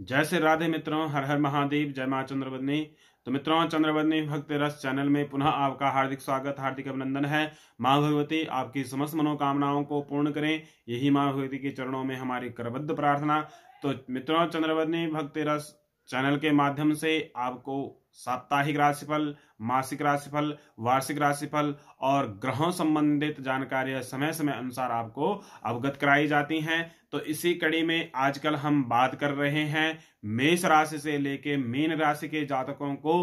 जय श्री राधे मित्रों हर हर महादेव जय माँ चंद्रवदनी तो मित्रों चंद्रवदनी भक्त रस चैनल में पुनः आपका हार्दिक स्वागत हार्दिक अभिनंदन है माँ भगवती आपकी समस्त मनोकामनाओं को पूर्ण करें यही माँ भगवती के चरणों में हमारी करबद्ध प्रार्थना तो मित्रों चंद्रवदनी भक्त रस चैनल के माध्यम से आपको साप्ताहिक राशिफल मासिक राशिफल वार्षिक राशिफल और ग्रहों संबंधित जानकारियां समय समय अनुसार आपको अवगत कराई जाती हैं तो इसी कड़ी में आजकल हम बात कर रहे हैं मेष राशि से लेके मीन राशि के जातकों को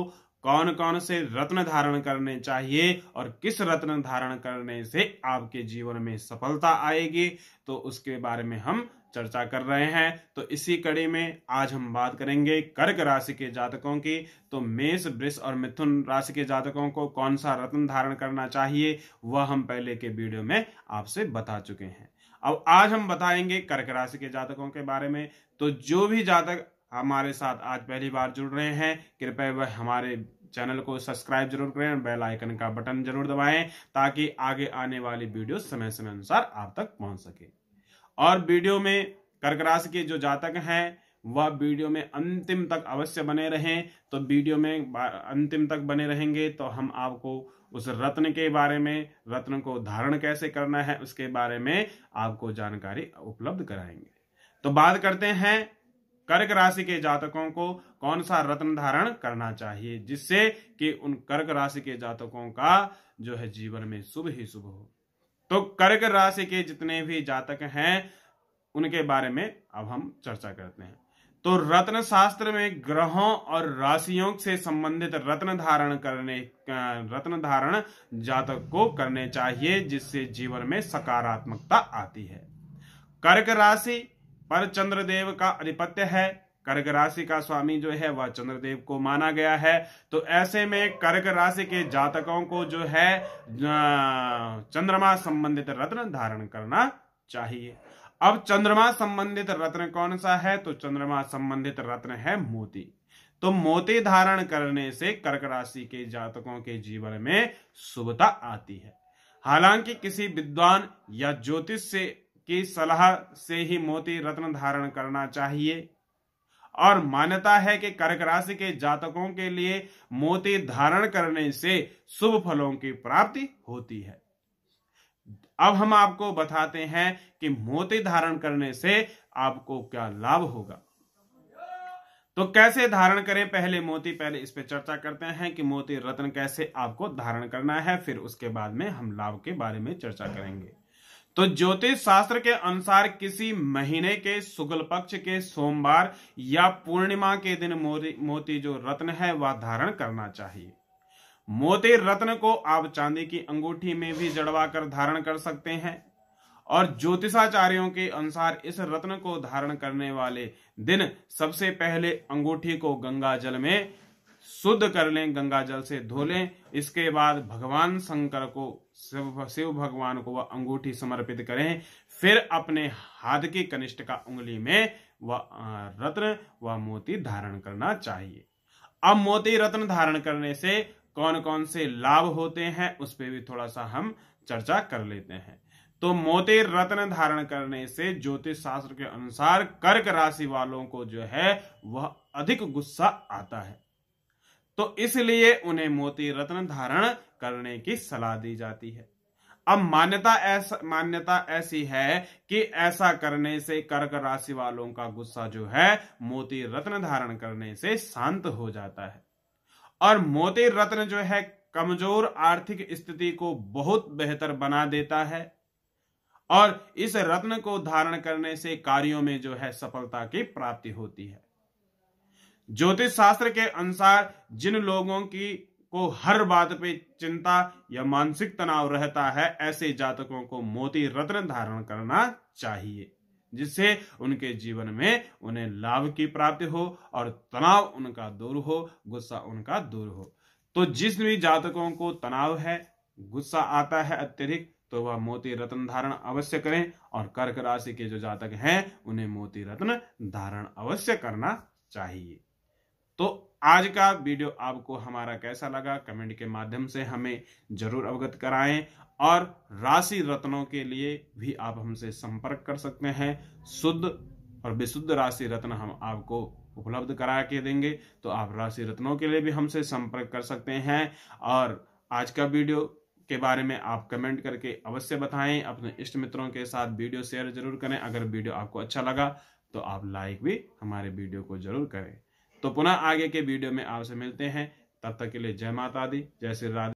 कौन कौन से रत्न धारण करने चाहिए और किस रत्न धारण करने से आपके जीवन में सफलता आएगी तो उसके बारे में हम चर्चा कर रहे हैं तो इसी कड़ी में आज हम बात करेंगे कर्क राशि के जातकों की तो मेष वृष और मिथुन राशि के जातकों को कौन सा रत्न धारण करना चाहिए वह हम पहले के वीडियो में आपसे बता चुके हैं अब आज हम बताएंगे कर्क राशि के जातकों के बारे में तो जो भी जातक हमारे साथ आज पहली बार जुड़ रहे हैं कृपया वह हमारे चैनल को सब्सक्राइब जरूर करें और बेल आइकन का बटन जरूर दबाएं ताकि आगे आने वाली वीडियो समय समय अनुसार आप तक पहुंच सके और वीडियो में कर्क राशि के जो जातक हैं वह वीडियो में अंतिम तक अवश्य बने रहें तो वीडियो में अंतिम तक बने रहेंगे तो हम आपको उस रत्न के बारे में रत्न को धारण कैसे करना है उसके बारे में आपको जानकारी उपलब्ध कराएंगे तो बात करते हैं कर्क राशि के जातकों को कौन सा रत्न धारण करना चाहिए जिससे कि उन कर्क राशि के जातकों का जो है जीवन में शुभ ही शुभ हो तो कर्क राशि के जितने भी जातक हैं उनके बारे में अब हम चर्चा करते हैं तो रत्न शास्त्र में ग्रहों और राशियों से संबंधित रत्न धारण करने रत्न धारण जातक को करने चाहिए जिससे जीवन में सकारात्मकता आती है कर्क राशि पर चंद्रदेव का आधिपत्य है कर्क राशि का स्वामी जो है वह चंद्रदेव को माना गया है तो ऐसे में कर्क राशि के जातकों को जो है चंद्रमा संबंधित रत्न धारण करना चाहिए अब चंद्रमा संबंधित रत्न कौन सा है तो चंद्रमा संबंधित रत्न है मोती तो मोती धारण करने से कर्क राशि के जातकों के जीवन में शुभता आती है हालांकि किसी विद्वान या ज्योतिष से की सलाह से ही मोती रत्न धारण करना चाहिए और मान्यता है कि कर्क राशि के जातकों के लिए मोती धारण करने से शुभ फलों की प्राप्ति होती है अब हम आपको बताते हैं कि मोती धारण करने से आपको क्या लाभ होगा तो कैसे धारण करें पहले मोती पहले इस पे चर्चा करते हैं कि मोती रत्न कैसे आपको धारण करना है फिर उसके बाद में हम लाभ के बारे में चर्चा करेंगे तो ज्योतिष शास्त्र के अनुसार किसी महीने के शुक्ल पक्ष के सोमवार या पूर्णिमा के दिन मोती जो रत्न है वह धारण करना चाहिए मोती रत्न को आप चांदी की अंगूठी में भी जड़वा कर धारण कर सकते हैं और ज्योतिषाचार्यों के अनुसार इस रत्न को धारण करने वाले दिन सबसे पहले अंगूठी को गंगा जल में शुद्ध कर लें गंगा जल से धो लें इसके बाद भगवान शंकर को शिव शिव भगवान को वह अंगूठी समर्पित करें फिर अपने हाथ की कनिष्ठ का उंगली में वह रत्न व मोती धारण करना चाहिए अब मोती रत्न धारण करने से कौन कौन से लाभ होते हैं उस पर भी थोड़ा सा हम चर्चा कर लेते हैं तो मोती रत्न धारण करने से ज्योतिष शास्त्र के अनुसार कर्क राशि वालों को जो है वह अधिक गुस्सा आता है तो इसलिए उन्हें मोती रत्न धारण करने की सलाह दी जाती है अब मान्यता ऐसा मान्यता ऐसी है कि ऐसा करने से कर्क राशि वालों का गुस्सा जो है मोती रत्न धारण करने से शांत हो जाता है और मोती रत्न जो है कमजोर आर्थिक स्थिति को बहुत बेहतर बना देता है और इस रत्न को धारण करने से कार्यों में जो है सफलता की प्राप्ति होती है ज्योतिष शास्त्र के अनुसार जिन लोगों की को हर बात पे चिंता या मानसिक तनाव रहता है ऐसे जातकों को मोती रत्न धारण करना चाहिए जिससे उनके जीवन में उन्हें लाभ की प्राप्ति हो और तनाव उनका दूर हो गुस्सा उनका दूर हो तो जिस भी जातकों को तनाव है गुस्सा आता है अत्यधिक तो वह मोती रत्न धारण अवश्य करें और कर्क राशि के जो जातक हैं उन्हें मोती रत्न धारण अवश्य करना चाहिए तो आज का वीडियो आपको हमारा कैसा लगा कमेंट के माध्यम से हमें जरूर अवगत कराएं और राशि रत्नों के लिए भी आप हमसे संपर्क कर सकते हैं शुद्ध और विशुद्ध राशि रत्न हम आपको उपलब्ध करा के देंगे तो आप राशि रत्नों के लिए भी हमसे संपर्क कर सकते हैं और आज का वीडियो के बारे में आप कमेंट करके अवश्य बताएं अपने इष्ट मित्रों के साथ वीडियो शेयर जरूर करें अगर वीडियो आपको अच्छा लगा तो आप लाइक भी हमारे वीडियो को जरूर करें तो पुनः आगे के वीडियो में आपसे मिलते हैं तब तक के लिए जय माता दी जय श्री राधे